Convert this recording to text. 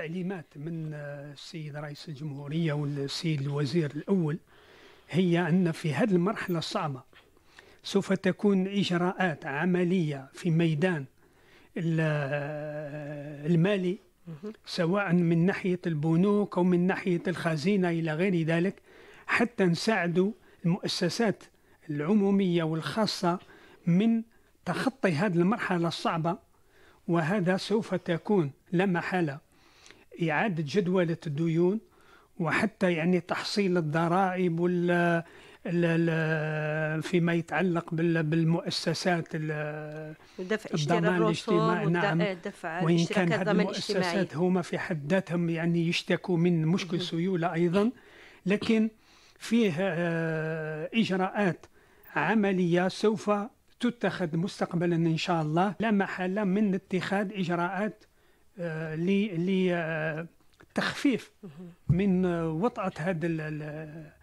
التعليمات من السيد رئيس الجمهورية والسيد الوزير الأول هي أن في هذه المرحلة الصعبة سوف تكون إجراءات عملية في ميدان المالي سواء من ناحية البنوك أو من ناحية الخزينة إلى غير ذلك حتى نساعدوا المؤسسات العمومية والخاصة من تخطي هذه المرحلة الصعبة وهذا سوف تكون لا محالة إعادة جدولة الديون وحتى يعني تحصيل الضرائب وال فيما يتعلق بالمؤسسات ودفع الضمان الاجتماعي نعم آه، دفع وإن كان هذه المؤسسات هما في حد ذاتهم يعني يشتكوا من مشكل سيولة أيضا لكن فيه آه، إجراءات عملية سوف تتخذ مستقبلا إن شاء الله لا محالة من اتخاذ إجراءات آه، لتخفيف آه، من آه، وطأة هذا